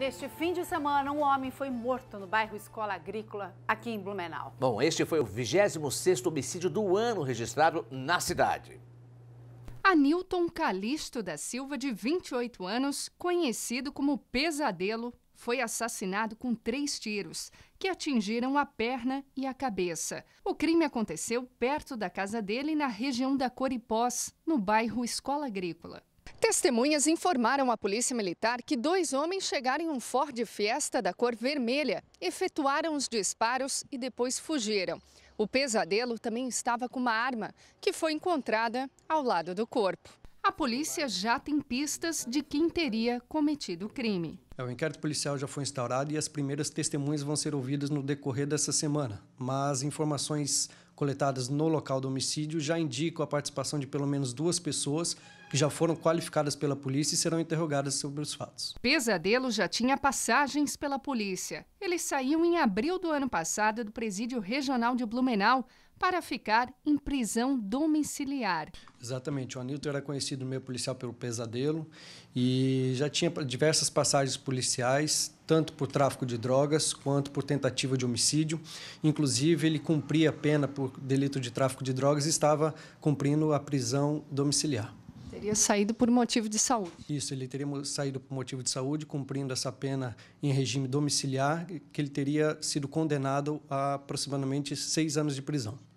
neste fim de semana, um homem foi morto no bairro Escola Agrícola, aqui em Blumenau. Bom, este foi o 26 homicídio do ano registrado na cidade. Anilton Calixto da Silva, de 28 anos, conhecido como Pesadelo, foi assassinado com três tiros, que atingiram a perna e a cabeça. O crime aconteceu perto da casa dele, na região da Coripós, no bairro Escola Agrícola. Testemunhas informaram à Polícia Militar que dois homens chegaram em um Ford Fiesta da cor vermelha, efetuaram os disparos e depois fugiram. O pesadelo também estava com uma arma, que foi encontrada ao lado do corpo. A polícia já tem pistas de quem teria cometido o crime. É, o inquérito policial já foi instaurado e as primeiras testemunhas vão ser ouvidas no decorrer dessa semana, mas informações coletadas no local do homicídio já indicam a participação de pelo menos duas pessoas que já foram qualificadas pela polícia e serão interrogadas sobre os fatos. Pesadelo já tinha passagens pela polícia. Ele saiu em abril do ano passado do presídio regional de Blumenau para ficar em prisão domiciliar. Exatamente, o Anilton era conhecido no meio policial pelo Pesadelo e já tinha diversas passagens policiais, tanto por tráfico de drogas quanto por tentativa de homicídio. Inclusive, ele cumpria a pena por delito de tráfico de drogas e estava cumprindo a prisão domiciliar. Teria saído por motivo de saúde. Isso, ele teria saído por motivo de saúde, cumprindo essa pena em regime domiciliar, que ele teria sido condenado a aproximadamente seis anos de prisão.